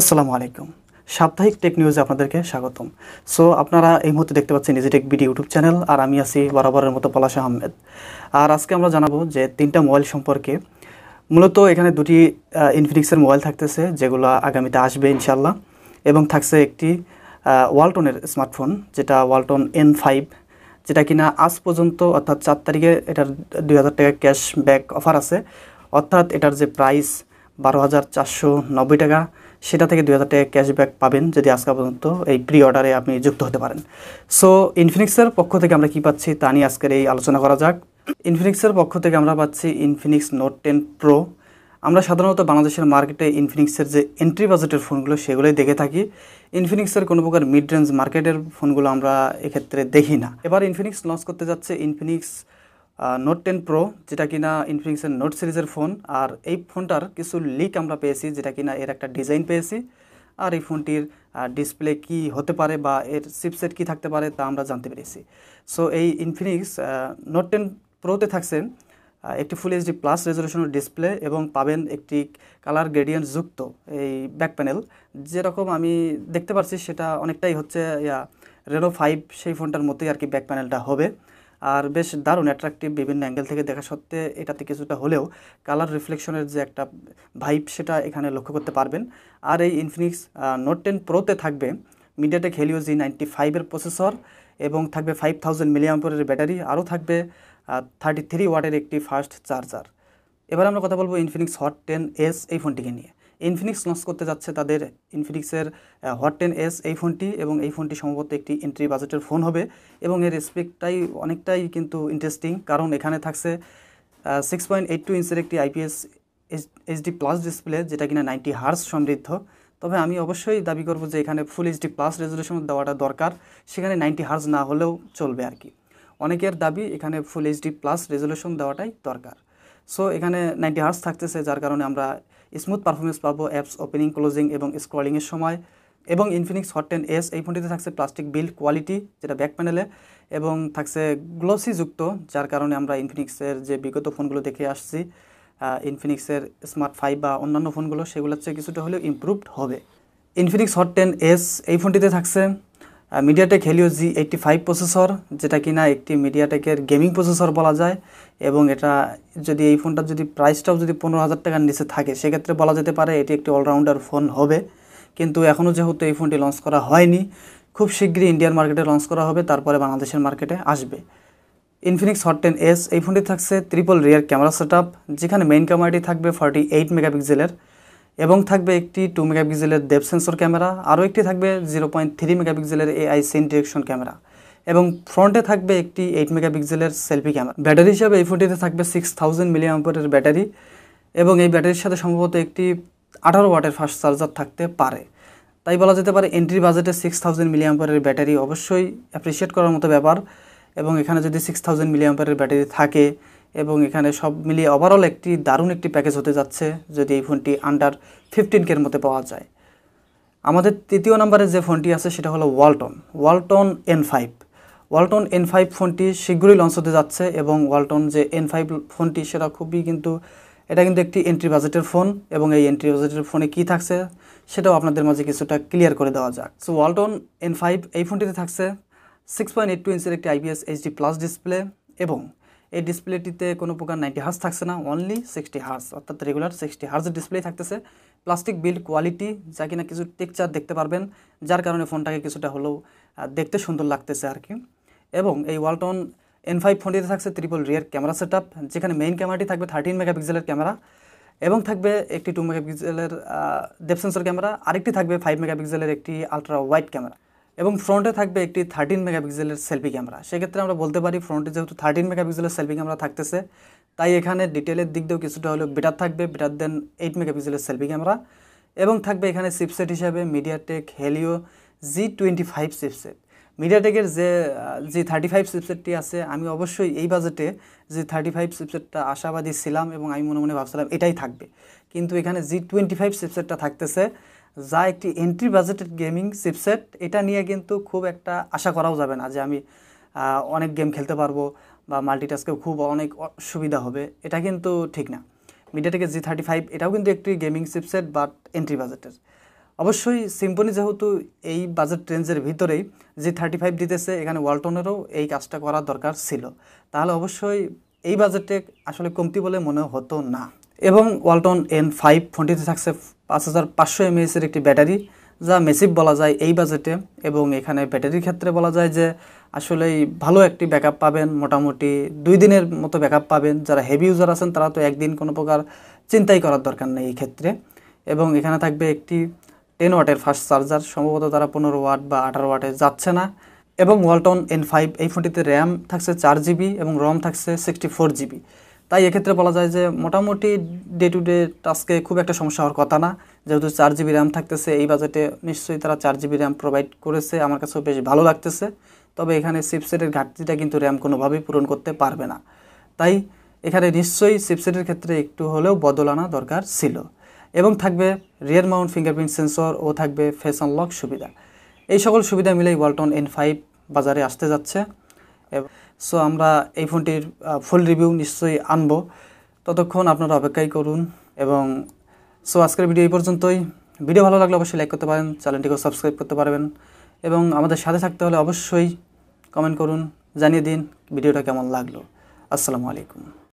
আসসালামু আলাইকুম সাপ্তাহিক টেক নিউজে আপনাদেরকে স্বাগতম সো আপনারা এই মুহূর্তে দেখতে পাচ্ছেন নিজের টেক বিডি ইউটিউব চ্যানেল আর আমি আছি বরাবরের মতো পলাশ আহমেদ আর আজকে আমরা জানাবো যে তিনটা মোবাইল সম্পর্কে মূলত এখানে দুটি ইনফিনিক্সের মোবাইল থাকতেছে যেগুলো আগামীতে আসবে ইনশাল্লাহ এবং থাকছে একটি ওয়ালটনের স্মার্টফোন যেটা ওয়ালটন এন ফাইভ যেটা কিনা আজ পর্যন্ত অর্থাৎ চার তারিখে এটার দুই হাজার টাকা ক্যাশব্যাক অফার আছে অর্থাৎ এটার যে প্রাইস বারো হাজার চারশো নব্বই টাকা সেটা থেকে দুই হাজার টাকা ক্যাশব্যাক পাবেন যদি আজকে পর্যন্ত এই প্রি অর্ডারে আপনি যুক্ত হতে পারেন সো ইনফিনিক্সের পক্ষ থেকে আমরা কি পাচ্ছি তা নিয়ে আজকের এই আলোচনা করা যাক ইনফিনিক্সের পক্ষ থেকে আমরা পাচ্ছি ইনফিনিক্স নোট টেন প্রো আমরা সাধারণত বাংলাদেশের মার্কেটে ইনফিনিক্সের যে এন্ট্রি বাজেটের ফোনগুলো সেগুলোই দেখে থাকি ইনফিনিক্সের কোনো প্রকার মিড রেঞ্জ মার্কেটের ফোনগুলো আমরা এক্ষেত্রে দেখি না এবার ইনফিনিক্স লঞ্চ করতে যাচ্ছে ইনফিনিক্স নোট টেন প্রো যেটা কিনা ইনফিনিক্সের নোট সিরিজের ফোন আর এই ফোনটার কিছু লিক আমরা পেয়েছি যেটা কিনা এর একটা ডিজাইন পেয়েছি আর এই ফোনটির ডিসপ্লে কি হতে পারে বা এর চিপসেট কি থাকতে পারে তা আমরা জানতে পেরেছি সো এই ইনফিনিক্স নোট টেন প্রোতে থাকছে একটি ফুল এইচডি প্লাস রেজলিউশনের ডিসপ্লে এবং পাবেন একটি কালার গ্রেডিয়েন্ট যুক্ত এই ব্যাক প্যানেল যেরকম আমি দেখতে পাচ্ছি সেটা অনেকটাই হচ্ছে ইয়া রেনো ফাইভ সেই ফোনটার মতোই আর কি ব্যাক প্যানেলটা হবে আর বেশ দারুণ অ্যাট্রাকটিভ বিভিন্ন অ্যাঙ্গেল থেকে দেখা সত্ত্বে এটাতে কিছুটা হলেও কালার রিফ্লেকশনের যে একটা ভাইব সেটা এখানে লক্ষ্য করতে পারবেন আর এই ইনফিনিক্স নোট টেন প্রোতে থাকবে মিডিয়াটেক হেলিও জি নাইনটি ফাইভের প্রসেসর এবং থাকবে ফাইভ থাউজেন্ড মিলিয়াম্পরের ব্যাটারি আরও থাকবে থার্টি থ্রি ওয়াটের একটি ফাস্ট চার্জার এবার আমরা কথা বলবো ইনফিনিক্স হট টেন এস এই ফোনটিকে নিয়ে ইনফিনিক্স লঞ্চ করতে যাচ্ছে তাদের ইনফিনিক্সের হট টেন এস এই ফোনটি এবং এই ফোনটি সম্ভবত একটি এন্ট্রি বাজেটের ফোন হবে এবং এর স্পেকটাই অনেকটাই কিন্তু ইন্টারেস্টিং কারণ এখানে থাকছে সিক্স পয়েন্ট এইট টু ইঞ্চের একটি আইপিএস এইচডি প্লাস ডিসপ্লে যেটা কিনা নাইনটি হার্স সমৃদ্ধ তবে আমি অবশ্যই দাবি করব যে এখানে ফুল এইচডি প্লাস রেজলিউশন দেওয়াটা দরকার সেখানে নাইনটি হার্স না হলেও চলবে আর কি অনেকের দাবি এখানে ফুল এইচডি প্লাস রেজলিউশন দেওয়াটাই দরকার সো এখানে নাইনটি হার্স থাকতেছে যার কারণে আমরা স্মুথ পারফরমেন্স পাবো অ্যাপস ওপেনিং ক্লোজিং এবং স্ক্রলিংয়ের সময় এবং ইনফিনিক্স হট টেন এস এই ফোনটিতে থাকছে প্লাস্টিক বিল্ড কোয়ালিটি যেটা ব্যাক প্যানেলে এবং থাকছে গ্লোসিযুক্ত যার কারণে আমরা ইনফিনিক্সের যে বিগত ফোনগুলো দেখে আসছি ইনফিনিক্সের স্মার্ট ফাইভ বা অন্যান্য ফোনগুলো সেগুলোর চেয়ে কিছুটা হলেও ইম্প্রুভড হবে ইনফিনিক্স হট টেন এস এই ফোনটিতে থাকছে MediaTek Helio G eighty five processor যেটা কিনা একটি মিডিয়াটেকের গেমিং প্রসেসর বলা যায় এবং এটা যদি এই ফোনটার যদি প্রাইসটাও যদি পনেরো হাজার টাকার নিচে থাকে সেক্ষেত্রে বলা যেতে পারে এটি একটি অলরাউন্ডার ফোন হবে কিন্তু এখনও যেহেতু এই ফোনটি লঞ্চ করা হয়নি খুব শীঘ্রই ইন্ডিয়ান মার্কেটে লঞ্চ করা হবে তারপরে বাংলাদেশের মার্কেটে আসবে ইনফিনিক্স হট টেন এস এই ফোনটি থাকছে ট্রিপল রিয়ার ক্যামেরা সেট যেখানে মেইন ক্যামেরাটি থাকবে ফর্টি এইট মেগাপিক্সেলের এবং থাকবে একটি টু মেগাপিক্সেলের ডেপ সেন্সর ক্যামেরা আরও একটি থাকবে জিরো পয়েন্ট থ্রি মেগাপিক্সেলের এআই সিন ডিরেকশন ক্যামেরা এবং ফ্রন্টে থাকবে একটি এইট মেগাপিক্সেলের সেলফি ক্যামেরা ব্যাটারি হিসাবে এই ফোনটিতে থাকবে সিক্স থাউজেন্ড মিলি ব্যাটারি এবং এই ব্যাটারির সাথে সম্ভবত একটি আঠারো ওয়াটের ফাস্ট চার্জার থাকতে পারে তাই বলা যেতে পারে এন্ট্রি বাজেটে সিক্স থাউজেন্ড মিলি ব্যাটারি অবশ্যই অ্যাপ্রিসিয়েট করার মতো ব্যাপার এবং এখানে যদি সিক্স থাউজেন্ড মিলি ব্যাটারি থাকে এবং এখানে সব মিলিয়ে ওভারঅল একটি দারুণ একটি প্যাকেজ হতে যাচ্ছে যদি এই ফোনটি আন্ডার ফিফটিন কের মধ্যে পাওয়া যায় আমাদের তৃতীয় নম্বরে যে ফোনটি আছে সেটা হলো Walton Walton N five Walton N five ফোনটি শীঘ্রই লঞ্চ হতে যাচ্ছে এবং ওয়ালটন যে এন ফাইভ ফোনটি সেটা খুবই কিন্তু এটা কিন্তু একটি এন্ট্রি বাজেটের ফোন এবং এই এন্ট্রি বাজেটের ফোনে কি থাকছে সেটাও আপনাদের মাঝে কিছুটা ক্লিয়ার করে দেওয়া যাক সো ওয়ালটন এন ফাইভ এই ফোনটিতে থাকছে সিক্স পয়েন্ট এইট টু ইঞ্চের একটি আইবিএস এইচডি প্লাস ডিসপ্লে এবং এই ডিসপ্লেটিতে কোনো প্রকার নাইনটি হার্স থাকছে না অনলি সিক্সটি হার্স অর্থাৎ রেগুলার সিক্সটি হার্সের ডিসপ্লে থাকতেছে প্লাস্টিক বিল্ড কোয়ালিটি যা কিনা কিছু টেকচার দেখতে পারবেন যার কারণে ফোনটাকে কিছুটা হলেও দেখতে সুন্দর লাগতেছে আর কি এবং এই ওয়ালটন এন ফাইভ ফোনটিতে থাকছে ত্রিপল রিয়ার ক্যামেরা সেট যেখানে মেইন ক্যামেরাটি থাকবে থার্টিন মেগাপিক্সেলের ক্যামেরা এবং থাকবে একটি টু মেগাপিক্সেলের ডেপ সেন্সর ক্যামেরা আরেকটি থাকবে ফাইভ মেগাপিক্সেলের একটি আলট্রা ওয়াইড ক্যামেরা এবং ফ্রন্টে থাকবে একটি থার্টিন মেগাপিক্সেলের সেলফি ক্যামেরা সেক্ষেত্রে আমরা বলতে পারি ফ্রন্টে যেহেতু থার্টিন মেগাপিক্সেলের সেলফি ক্যামেরা থাকতেছে তাই এখানে ডিটেলের দিক দিয়েও কিছুটা হলেও বেটার থাকবে বেটার দেন এইট মেগাপিক্সেলের সেলফি ক্যামেরা এবং থাকবে এখানে চিপসেট হিসাবে MediaTek Helio G twenty five chipset মিডিয়াটেকের যে জি থার্টি ফাইভ সিপসেটটি আছে আমি অবশ্যই এই বাজেটে যে থার্টি ফাইভ সিপসেটটা আশাবাদী ছিলাম এবং আমি মনে মনে ভাবছিলাম এটাই থাকবে কিন্তু এখানে জি টোয়েন্টি ফাইভ সিপসেটটা থাকতেছে যা একটি এন্ট্রি বাজেটেড গেমিং চিপসেট এটা নিয়ে কিন্তু খুব একটা আশা করাও যাবে না যে আমি অনেক গেম খেলতে পারবো বা মাল্টিটাস্কে খুব অনেক সুবিধা হবে এটা কিন্তু ঠিক না মিডিয়াটেকের জি থার্টি ফাইভ এটাও কিন্তু একটি গেমিং চিপসেট বাট এন্ট্রি বাজেটের অবশ্যই সিম্পনি যেহেতু এই বাজেট রেঞ্জের ভিতরেই জি থার্টি ফাইভ দিতেছে এখানে ওয়ালটনেরও এই কাজটা করার দরকার ছিল তাহলে অবশ্যই এই বাজেটে আসলে কমতি বলে মনে হতো না এবং ওয়ালটন এন ফাইভ ফোনটিতে থাকছে পাঁচ হাজার পাঁচশো এমএএসের একটি ব্যাটারি যা মেসিভ বলা যায় এই বাজেটে এবং এখানে ব্যাটারির ক্ষেত্রে বলা যায় যে আসলেই ভালো একটি ব্যাকআপ পাবেন মোটামুটি দুই দিনের মতো ব্যাকআপ পাবেন যারা হেভি ইউজার আছেন তারা তো একদিন কোনো প্রকার চিন্তাই করার দরকার নেই এই ক্ষেত্রে এবং এখানে থাকবে একটি টেন ওয়াটের ফাস্ট চার্জার সম্ভবত তারা পনেরো ওয়াট বা আঠারো ওয়াটে যাচ্ছে না এবং ওয়ালটন এন ফাইভ এই ফোনটিতে র্যাম থাকছে চার জিবি এবং রম থাকছে সিক্সটি ফোর জিবি তাই এক্ষেত্রে বলা যায় যে মোটামুটি ডে টু ডে টাস্কে খুব একটা সমস্যা হওয়ার কথা না যেহেতু চার জিবি র্যাম থাকতেছে এই বাজেটে নিশ্চয়ই তারা চার জিবি র্যাম প্রোভাইড করেছে আমার কাছেও বেশ ভালো লাগতেছে তবে এখানে সিপসেটের ঘাটতিটা কিন্তু র্যাম কোনোভাবেই পূরণ করতে পারবে না তাই এখানে নিশ্চয়ই সিপসেটের ক্ষেত্রে একটু হলেও বদল আনা দরকার ছিল এবং থাকবে রিয়ার মাউন্ট ফিঙ্গারপ্রিন্ট সেন্সর ও থাকবে ফেস লক সুবিধা এই সকল সুবিধা মিলেই ওয়ালটন এন ফাইভ বাজারে আসতে যাচ্ছে সো আমরা এই ফোনটির ফুল রিভিউ নিশ্চয়ই আনব ততক্ষণ আপনারা অপেক্ষাই করুন এবং সো আজকের ভিডিও এই পর্যন্তই ভিডিও ভালো লাগলে অবশ্যই লাইক করতে পারেন চ্যানেলটিকেও সাবস্ক্রাইব করতে পারবেন এবং আমাদের সাথে থাকতে হলে অবশ্যই কমেন্ট করুন জানিয়ে দিন ভিডিওটা কেমন লাগলো আসসালামু আলাইকুম